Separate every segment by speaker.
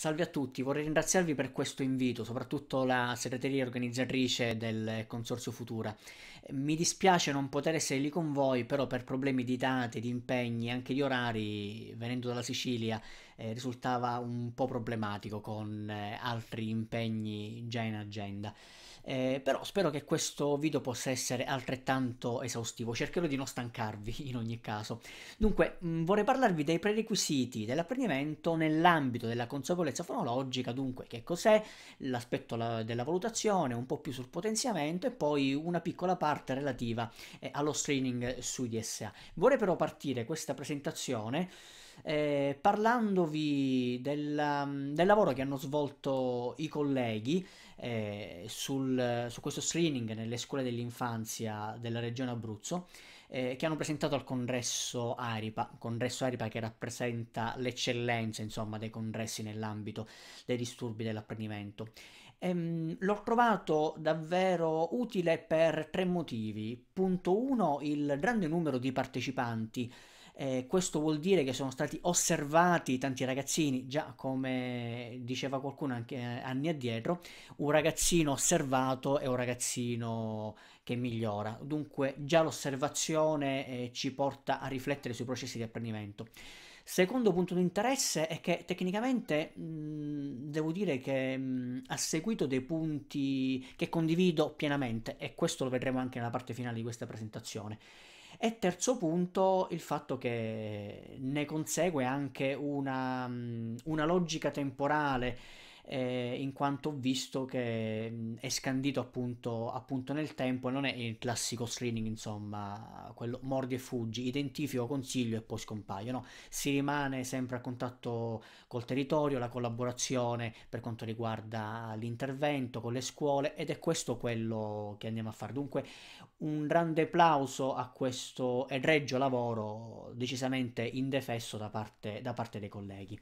Speaker 1: Salve a tutti, vorrei ringraziarvi per questo invito, soprattutto la segreteria organizzatrice del Consorzio Futura. Mi dispiace non poter essere lì con voi, però per problemi di date, di impegni e anche di orari, venendo dalla Sicilia, eh, risultava un po' problematico con eh, altri impegni già in agenda eh, però spero che questo video possa essere altrettanto esaustivo, cercherò di non stancarvi in ogni caso. Dunque, mh, mm, vorrei parlarvi dei prerequisiti dell'apprendimento nell'ambito della consapevolezza fonologica, dunque che cos'è, l'aspetto la, della valutazione, un po' più sul potenziamento e poi una piccola parte relativa eh, allo streaming sui DSA. Vorrei però partire questa presentazione eh, parlandovi del, mm, del, lavoro che hanno svolto i colleghi eh, sul, su questo screening nelle scuole dell'infanzia della regione Abruzzo. Eh, che hanno presentato al congresso ARIPA, congresso ARIPA che rappresenta l'eccellenza insomma, dei congressi nell'ambito dei disturbi dell'apprendimento. Ehm, l'ho trovato davvero utile per tre motivi. Punto 1, il grande numero di partecipanti eh, questo vuol dire che sono stati osservati tanti ragazzini, già come diceva qualcuno anche eh, anni addietro, un ragazzino osservato è un ragazzino che migliora. Dunque già l'osservazione eh, ci porta a riflettere sui processi di apprendimento. Secondo punto di interesse è che tecnicamente mh, devo dire che mh, ha seguito dei punti che condivido pienamente e questo lo vedremo anche nella parte finale di questa presentazione. E terzo punto, il fatto che ne consegue anche una, mm, una logica temporale eh, in quanto ho visto che è scandito appunto, appunto nel tempo e non è il classico screening insomma, quello mordi e fuggi, identifico, consiglio e poi scompaio, no? Si rimane sempre a contatto col territorio, la collaborazione per quanto riguarda l'intervento con le scuole ed è questo quello che andiamo a fare. Dunque un grande applauso a questo egregio lavoro decisamente indefesso da parte, da parte dei colleghi.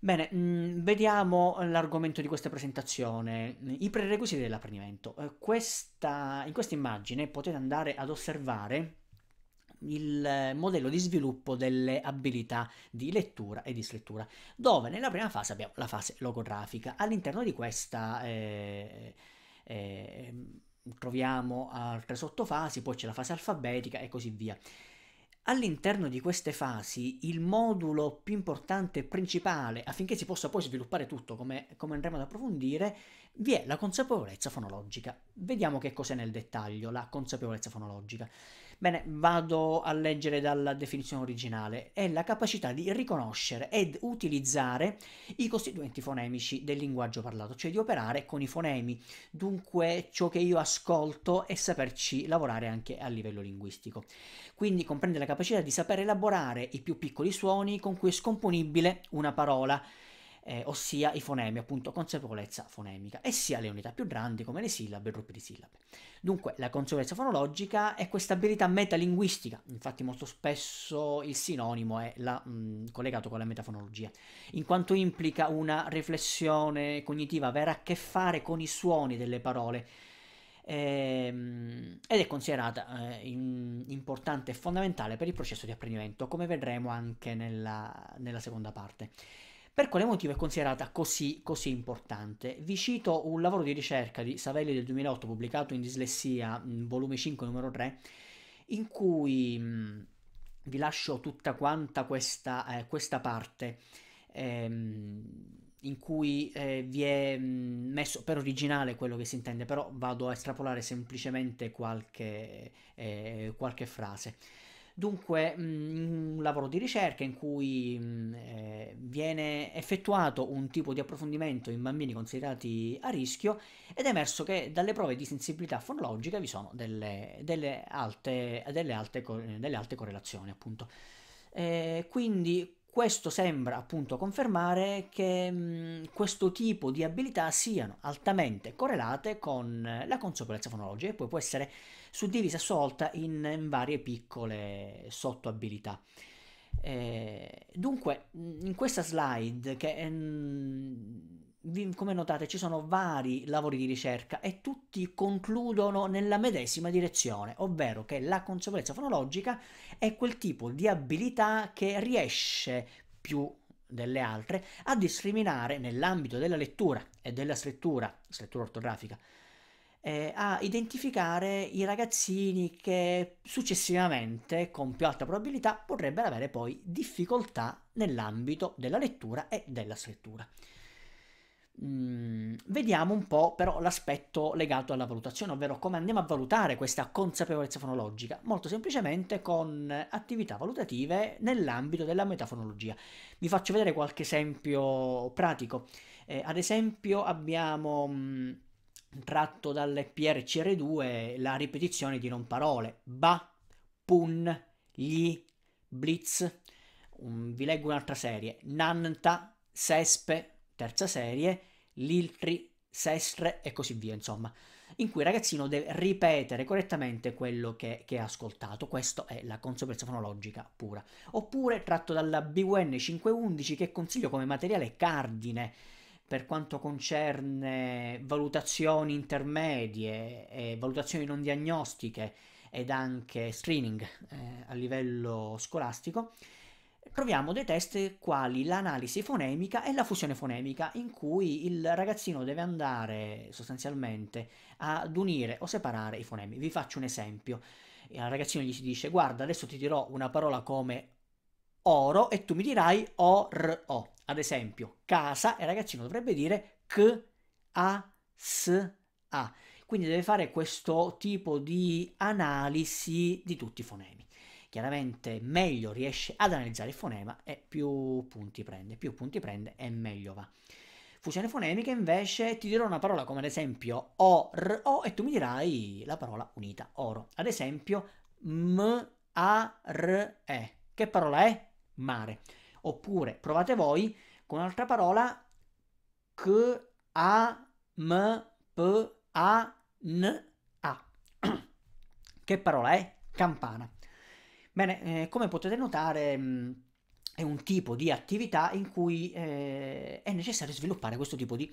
Speaker 1: Bene, mh, mm, vediamo eh, l'argomento di questa presentazione, i prerequisiti dell'apprendimento. Eh, questa, in questa immagine potete andare ad osservare il eh, modello di sviluppo delle abilità di lettura e di scrittura, dove nella prima fase abbiamo la fase logografica. All'interno di questa eh, eh, troviamo altre sottofasi, poi c'è la fase alfabetica e così via. All'interno di queste fasi il modulo più importante e principale affinché si possa poi sviluppare tutto come, come, andremo ad approfondire vi è la consapevolezza fonologica. Vediamo che cos'è nel dettaglio la consapevolezza fonologica. Bene, vado a leggere dalla definizione originale. È la capacità di riconoscere ed utilizzare i costituenti fonemici del linguaggio parlato, cioè di operare con i fonemi, dunque ciò che io ascolto e saperci lavorare anche a livello linguistico. Quindi comprende la capacità di saper elaborare i più piccoli suoni con cui è scomponibile una parola eh, ossia i fonemi, appunto consapevolezza fonemica, e sia le unità più grandi come le sillabe e gruppi di sillabe. Dunque, la consapevolezza fonologica è questa abilità metalinguistica, infatti molto spesso il sinonimo è la, mh, mm, collegato con la metafonologia, in quanto implica una riflessione cognitiva, avere a che fare con i suoni delle parole, ehm, ed è considerata eh, importante e fondamentale per il processo di apprendimento, come vedremo anche nella, nella seconda parte. Per quale motivo è considerata così, così importante? Vi cito un lavoro di ricerca di Savelli del 2008 pubblicato in Dislessia, mm, volume 5, numero 3, in cui mh, mm, vi lascio tutta quanta questa, eh, questa parte ehm, in cui eh, vi è mm, messo per originale quello che si intende, però vado a estrapolare semplicemente qualche, eh, qualche frase. Dunque, mh, mm, un lavoro di ricerca in cui mh, mm, eh, viene effettuato un tipo di approfondimento in bambini considerati a rischio ed è emerso che dalle prove di sensibilità fonologica vi sono delle, delle, alte, delle, alte, delle alte, correlazioni, appunto. Eh, quindi questo sembra appunto confermare che mh, mm, questo tipo di abilità siano altamente correlate con la consapevolezza fonologica e poi può essere suddivisa sorta in, in varie piccole sottoabilità. Eh, dunque, mm, in questa slide, che, eh, come notate, ci sono vari lavori di ricerca e tutti concludono nella medesima direzione, ovvero che la consapevolezza fonologica è quel tipo di abilità che riesce più delle altre a discriminare nell'ambito della lettura e della scrittura, scrittura ortografica, eh, a identificare i ragazzini che successivamente, con più alta probabilità, potrebbero avere poi difficoltà nell'ambito della lettura e della scrittura. Mm, vediamo un po' però l'aspetto legato alla valutazione, ovvero come andiamo a valutare questa consapevolezza fonologica, molto semplicemente con attività valutative nell'ambito della metafonologia. Vi faccio vedere qualche esempio pratico. Eh, ad esempio abbiamo... Mm, tratto dal PRCR2 la ripetizione di non parole ba, pun, gli, blitz. Um, vi leggo un'altra serie: Nanta, Sespe, terza serie, Liltri, Sestre e così via, insomma. In cui il ragazzino deve ripetere correttamente quello che, che ha ascoltato. Questa è la consapevolezza fonologica pura. Oppure tratto dalla BUN 511 che consiglio come materiale cardine per quanto concerne valutazioni intermedie e valutazioni non diagnostiche ed anche screening eh, a livello scolastico, troviamo dei test quali l'analisi fonemica e la fusione fonemica, in cui il ragazzino deve andare sostanzialmente ad unire o separare i fonemi. Vi faccio un esempio. Al ragazzino gli si dice: Guarda, adesso ti dirò una parola come oro e tu mi dirai or-o. Ad esempio, casa e ragazzino dovrebbe dire k a s a. Quindi deve fare questo tipo di analisi di tutti i fonemi. Chiaramente meglio riesce ad analizzare il fonema e più punti prende, più punti prende e meglio va. Fusione fonemica invece ti dirò una parola come ad esempio or-o e tu mi dirai la parola unita, oro. Ad esempio m a r e. Che parola è? mare. Oppure provate voi con un'altra parola che a m p a n a. che parola è? Campana. Bene, eh, come potete notare mh, mm, è un tipo di attività in cui eh, è necessario sviluppare questo tipo di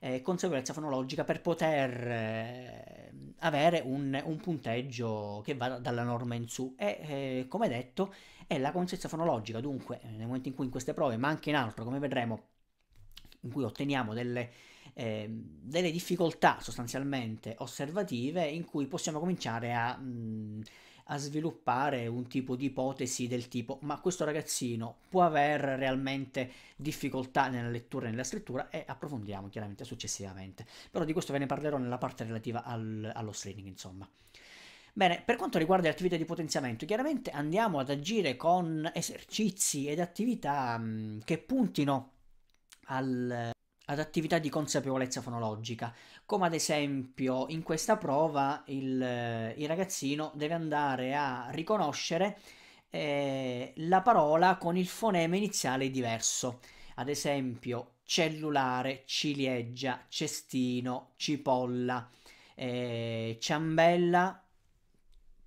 Speaker 1: eh, consapevolezza fonologica per poter eh, avere un, un, punteggio che va dalla norma in su e eh, come detto e la consistenza fonologica, dunque, nel momento in cui in queste prove, ma anche in altro, come vedremo, in cui otteniamo delle, eh, delle difficoltà sostanzialmente osservative, in cui possiamo cominciare a, mh, mm, a, sviluppare un tipo di ipotesi del tipo ma questo ragazzino può avere realmente difficoltà nella lettura e nella scrittura e approfondiamo chiaramente successivamente. Però di questo ve ne parlerò nella parte relativa al, allo streaming, insomma. Bene, per quanto riguarda le attività di potenziamento, chiaramente andiamo ad agire con esercizi ed attività mm, che puntino al, ad attività di consapevolezza fonologica, come ad esempio in questa prova il, eh, il ragazzino deve andare a riconoscere eh, la parola con il fonema iniziale diverso, ad esempio cellulare, ciliegia, cestino, cipolla, eh, ciambella,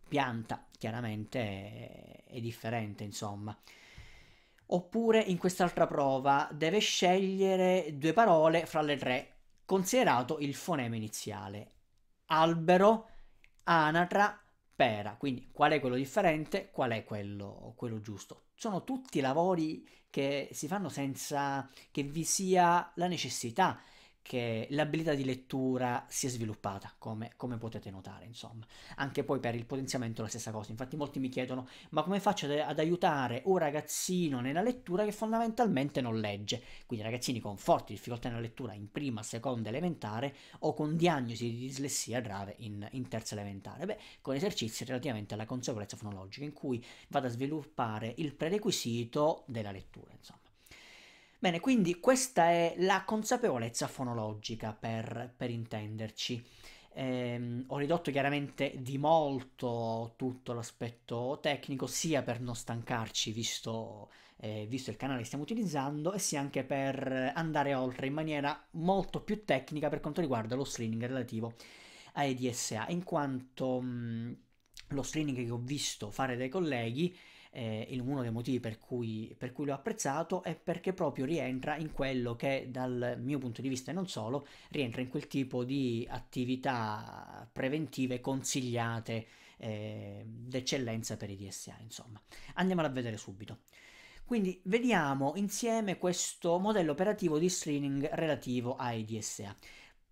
Speaker 1: pianta chiaramente è, differente, insomma. Oppure in quest'altra prova deve scegliere due parole fra le tre, considerato il fonema iniziale. Albero, anatra, pera. Quindi qual è quello differente, qual è quello, quello giusto. Sono tutti lavori che si fanno senza che vi sia la necessità che l'abilità di lettura si è sviluppata, come, come, potete notare, insomma. Anche poi per il potenziamento la stessa cosa. Infatti molti mi chiedono, ma come faccio ad, ad aiutare un ragazzino nella lettura che fondamentalmente non legge? Quindi ragazzini con forti difficoltà nella lettura in prima, seconda elementare o con diagnosi di dislessia grave in, in terza elementare. Beh, con esercizi relativamente alla consapevolezza fonologica, in cui vado a sviluppare il prerequisito della lettura, insomma. Bene, quindi questa è la consapevolezza fonologica per, per intenderci. Eh, ho ridotto chiaramente di molto tutto l'aspetto tecnico, sia per non stancarci visto, eh, visto, il canale che stiamo utilizzando, e sia anche per andare oltre in maniera molto più tecnica per quanto riguarda lo streaming relativo a EDSA, in quanto mh, mm, lo streaming che ho visto fare dai colleghi eh, uno dei motivi per cui, per cui l'ho apprezzato è perché proprio rientra in quello che dal mio punto di vista e non solo, rientra in quel tipo di attività preventive consigliate eh, d'eccellenza per i DSA, insomma. Andiamola a vedere subito. Quindi vediamo insieme questo modello operativo di streaming relativo ai DSA.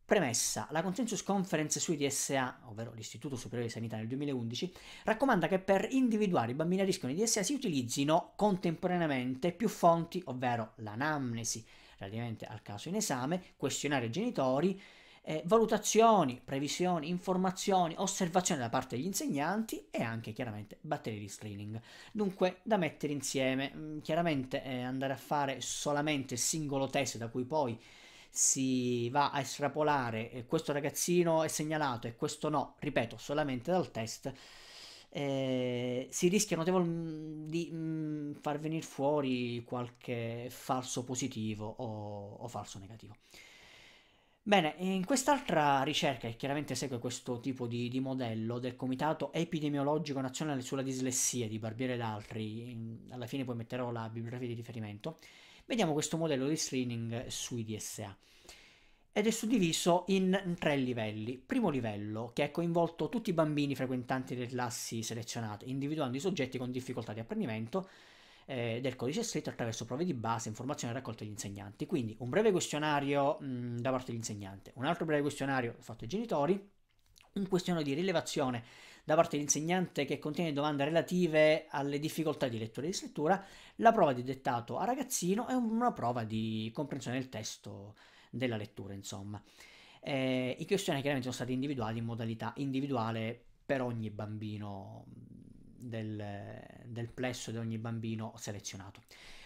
Speaker 1: Premessa, la Consensus Conference sui DSA, ovvero l'Istituto Superiore di Sanità nel 2011, raccomanda che per individuare i bambini a rischio di DSA si utilizzino contemporaneamente più fonti, ovvero l'anamnesi relativamente al caso in esame, questionare i genitori, eh, valutazioni, previsioni, informazioni, osservazioni da parte degli insegnanti e anche chiaramente batterie di screening. Dunque da mettere insieme, mm, chiaramente eh, andare a fare solamente singolo test da cui poi si va a estrapolare eh, questo ragazzino è segnalato e questo no, ripeto, solamente dal test, eh, si rischia notevolmente di mh, mm, far venire fuori qualche falso positivo o, o falso negativo. Bene, in quest'altra ricerca, che chiaramente segue questo tipo di, di, modello del Comitato Epidemiologico Nazionale sulla Dislessia di Barbiere ed altri, alla fine poi metterò la bibliografia di riferimento, vediamo questo modello di screening sui DSA ed è suddiviso in tre livelli. Primo livello, che è coinvolto tutti i bambini frequentanti delle classi selezionate, individuando i soggetti con difficoltà di apprendimento eh, del codice scritto attraverso prove di base, informazioni raccolte dagli insegnanti. Quindi un breve questionario mh, mm, da parte dell'insegnante, un altro breve questionario fatto ai genitori, un questionario di rilevazione da parte dell'insegnante che contiene domande relative alle difficoltà di lettura e di scrittura, la prova di dettato a ragazzino e una prova di comprensione del testo della lettura, insomma. Eh, I questionari chiaramente sono stati individuati in modalità individuale per ogni bambino del, del plesso di ogni bambino selezionato.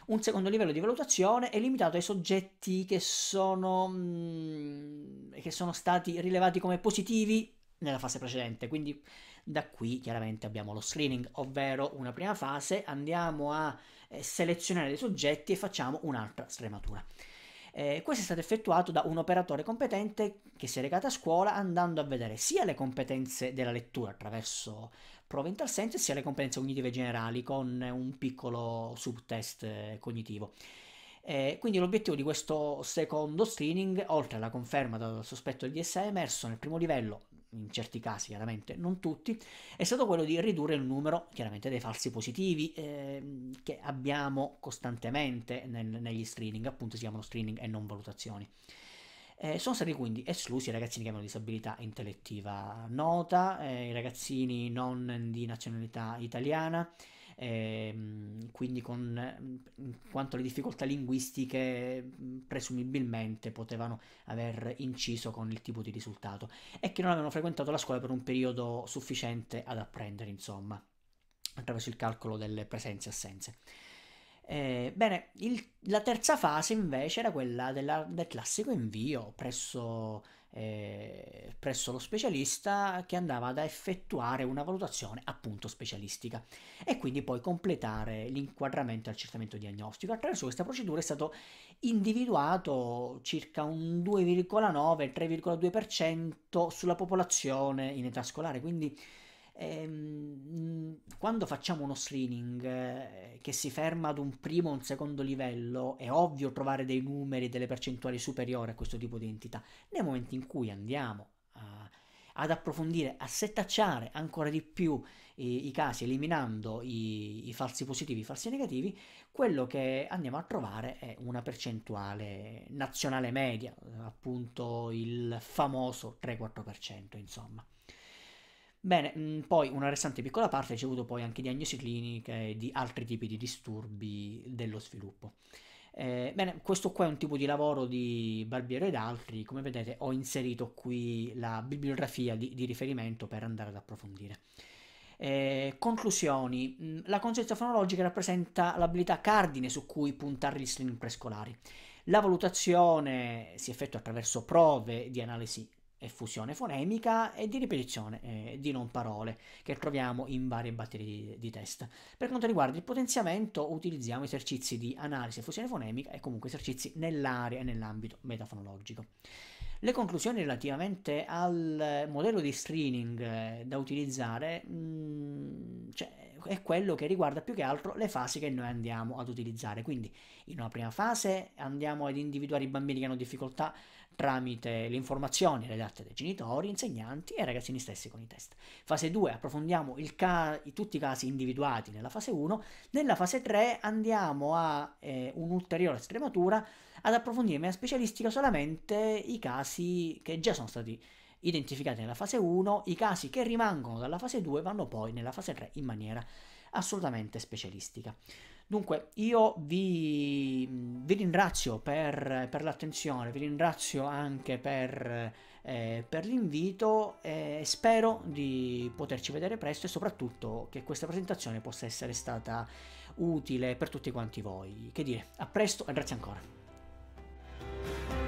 Speaker 1: Un secondo livello di valutazione è limitato ai soggetti che sono, mm, che sono stati rilevati come positivi nella fase precedente. Quindi da qui chiaramente abbiamo lo screening, ovvero una prima fase, andiamo a eh, selezionare dei soggetti e facciamo un'altra scrematura. Eh, questo è stato effettuato da un operatore competente che si è recato a scuola andando a vedere sia le competenze della lettura attraverso prove in tal senso, sia le competenze cognitive generali con un piccolo subtest eh, cognitivo. Eh, quindi l'obiettivo di questo secondo screening, oltre alla conferma dal sospetto del DSA emerso nel primo livello in certi casi chiaramente, non tutti, è stato quello di ridurre il numero chiaramente dei falsi positivi eh, che abbiamo costantemente nel, negli screening, appunto si chiamano screening e non valutazioni. Eh, sono stati quindi esclusi i ragazzini che hanno disabilità intellettiva nota, eh, i ragazzini non di nazionalità italiana, Ehm, quindi con quanto le difficoltà linguistiche presumibilmente potevano aver inciso con il tipo di risultato e che non avevano frequentato la scuola per un periodo sufficiente ad apprendere, insomma, attraverso il calcolo delle presenze e assenze. Eh, bene, il, la terza fase invece era quella della, del classico invio presso eh, presso lo specialista che andava ad effettuare una valutazione appunto specialistica e quindi poi completare l'inquadramento e l'accertamento diagnostico. Attraverso questa procedura è stato individuato circa un 2,9-3,2% sulla popolazione in età scolare, quindi Ehm, quando facciamo uno screening eh, che si ferma ad un primo o un secondo livello, è ovvio trovare dei numeri, delle percentuali superiori a questo tipo di entità. Nel momento in cui andiamo a, ad approfondire, a settacciare ancora di più i, i casi, eliminando i, i, falsi positivi, i falsi negativi, quello che andiamo a trovare è una percentuale nazionale media, appunto il famoso 3-4%, insomma. Bene, mm, poi una restante piccola parte ha ricevuto poi anche diagnosi cliniche di altri tipi di disturbi dello sviluppo. Eh, bene, questo qua è un tipo di lavoro di Barbiero ed altri, come vedete ho inserito qui la bibliografia di, di riferimento per andare ad approfondire. Eh, conclusioni, mm, la conoscenza fonologica rappresenta l'abilità cardine su cui puntare gli streaming prescolari. La valutazione si effettua attraverso prove di analisi fusione fonemica e di ripetizione eh, di non parole che troviamo in varie batterie di, di, test. Per quanto riguarda il potenziamento utilizziamo esercizi di analisi e fusione fonemica e comunque esercizi nell'area e nell'ambito metafonologico. Le conclusioni relativamente al modello di screening eh, da utilizzare, mh, mm, cioè, è quello che riguarda più che altro le fasi che noi andiamo ad utilizzare. Quindi in una prima fase andiamo ad individuare i bambini che hanno difficoltà tramite le informazioni redatte dai genitori, insegnanti e ragazzini stessi con i test. Fase 2 approfondiamo ca- tutti i casi individuati nella fase 1, nella fase 3 andiamo a eh, un'ulteriore strematura ad approfondire in specialistica solamente i casi che già sono stati identificati nella fase 1, i casi che rimangono dalla fase 2 vanno poi nella fase 3 in maniera assolutamente specialistica. Dunque io vi, vi ringrazio per, per, l'attenzione, vi ringrazio anche per, eh, per l'invito e spero di poterci vedere presto e soprattutto che questa presentazione possa essere stata utile per tutti quanti voi. Che dire, a presto e grazie ancora.